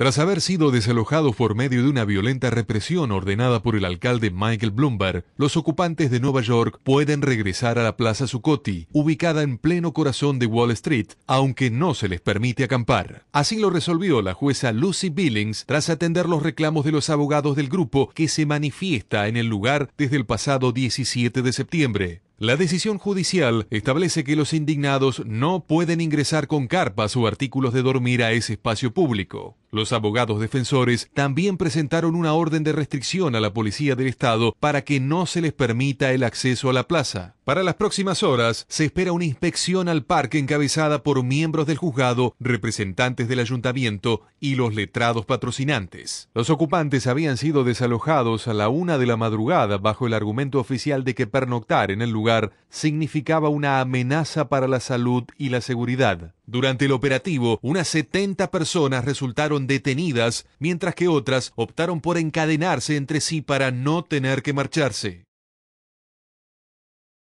Tras haber sido desalojados por medio de una violenta represión ordenada por el alcalde Michael Bloomberg, los ocupantes de Nueva York pueden regresar a la Plaza Zuccotti, ubicada en pleno corazón de Wall Street, aunque no se les permite acampar. Así lo resolvió la jueza Lucy Billings tras atender los reclamos de los abogados del grupo que se manifiesta en el lugar desde el pasado 17 de septiembre. La decisión judicial establece que los indignados no pueden ingresar con carpas o artículos de dormir a ese espacio público. Los abogados defensores también presentaron una orden de restricción a la Policía del Estado para que no se les permita el acceso a la plaza. Para las próximas horas se espera una inspección al parque encabezada por miembros del juzgado, representantes del ayuntamiento y los letrados patrocinantes. Los ocupantes habían sido desalojados a la una de la madrugada bajo el argumento oficial de que pernoctar en el lugar significaba una amenaza para la salud y la seguridad. Durante el operativo, unas 70 personas resultaron detenidas, mientras que otras optaron por encadenarse entre sí para no tener que marcharse.